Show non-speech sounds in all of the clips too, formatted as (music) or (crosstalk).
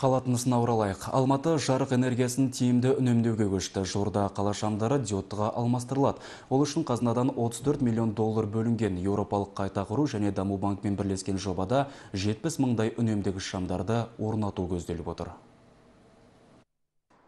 Қалатынысына оралайық. Алматы жарық энергиясын тиімді үнемдеуге көшті. қала шамдары диодтыға алмастырылады. Ол үшін қазынадан 34 миллион доллар бөлінген еуропалық қайта құру және даму банкімен бірлескен жобада 70 мыңдай үнемдегіш шамдарды орнату көзделіп отыр.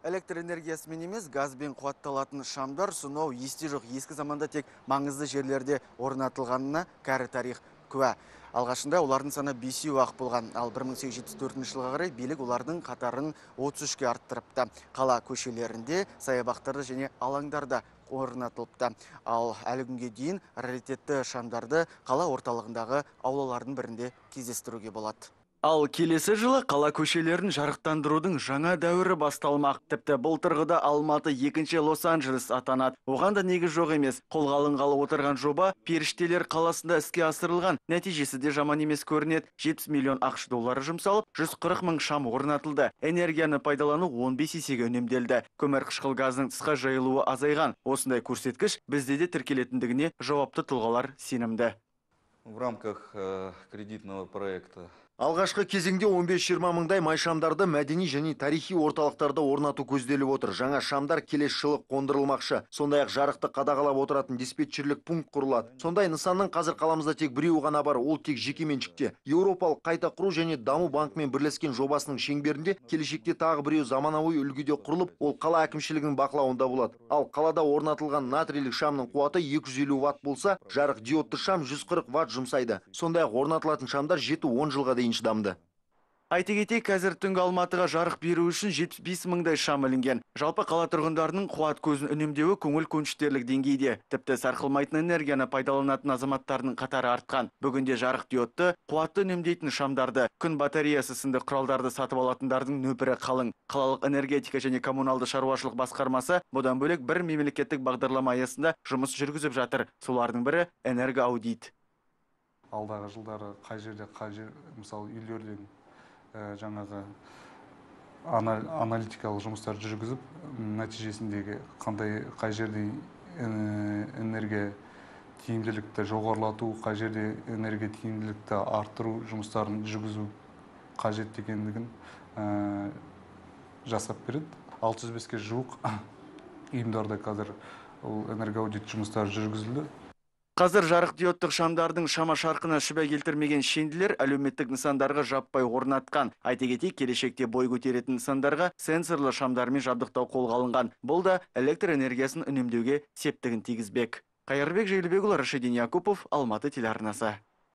Электр энергиясымен емес газбен қуатталатын шамдар сонау есте жоқ ескі заманда тек маңызды жерлерде орнатылғанына кәрі тарих куә алғашында олардың саны бесеу ақ болған ал 1874 жылға қарай билік олардың қатарын 33-ке арттырыпты қала көшелерінде саябақтарда және алаңдарда орнатылыпты ал әлі дейін раритетті шамдарды қала орталығындағы аулалардың бірінде кездестіруге болады ал келесі жылы қала көшелерін жарықтандырудың жаңа дәуірі басталмақ тіпті бұл тұрғыда алматы екінші лос анджелес атанады оған да негіз жоқ емес қолға алынғалы отырған жоба періштелер қаласында іске асырылған нәтижесі де жаман емес көрінеді 70 миллион ақш доллары жұмсалып 140 мың шам орнатылды энергияны пайдалану 15 есеге үнемделді қышқыл газының тысқа жайылуы азайған осындай көрсеткіш бізде де тіркелетіндігіне жауапты тұлғалар сенімді в рамках э, кредитного проекта алғашқы кезеңде 15-20 мыңдай майшамдарды мәдени және тарихи орталықтарда орнату көзделіп отыр жаңа шамдар келесі жылы қондырылмақшы сондай ақ жарықты қадағалап отыратын диспетчерлік пункт құрылады сондай нысанның қазір қаламызда тек біреуі ғана бар ол тек жеке меншікте еуропалық қайта құру және даму банкімен бірлескен жобасының шеңберінде келешекте тағы біреу заманауи үлгіде құрылып ол қала әкімшілігінің бақылауында болады ал қалада орнатылған натрийлік шамның қуаты 250 ватт болса жарық диодты шам 140 ватт жұмсайды сондай ақ орнатылатын шамдар жеті он жылға дейін дейін шыдамды айта кетейік қазір түнгі алматыға жарық беру үшін 75 бес мыңдай шам ілінген жалпы қала тұрғындарының қуат көзін үнемдеуі көңіл көншітерлік деңгейде тіпті сарқылмайтын энергияны пайдаланатын азаматтардың қатары артқан бүгінде жарық диодты қуатты үнемдейтін шамдарды күн батареясы сынды құралдарды сатып алатындардың нөпірі қалың қалалық энергетика және коммуналды шаруашылық басқармасы бұдан бөлек бір мемлекеттік бағдарлама аясында жұмыс жүргізіп жатыр солардың бірі энергоаудит алдағы жылдары қай жерде қай жер мысалы үйлерден э, жаңағы аналитикалық жұмыстар жүргізіп нәтижесіндегі қандай қай жерде э, энергия тиімділікті жоғарылату қай жерде энергия тиімділікті арттыру жұмыстарын жүргізу қажет екендігін э, жасап береді алты жүз беске жуық (coughs) ұйымдарда қазір ол энергоаудит жұмыстары жүргізілді қазір жарық диодтық шамдардың шама шарқына шүбә келтірмеген шенділер әлеуметтік нысандарға жаппай орнатқан айта кетейік келешекте бой көтеретін нысандарға сенсорлы шамдармен жабдықтау қолға алынған бұл да электр энергиясын үнемдеуге септігін тигізбек қайырбек жейлібекұлы рашидин якупов алматы телеарнасы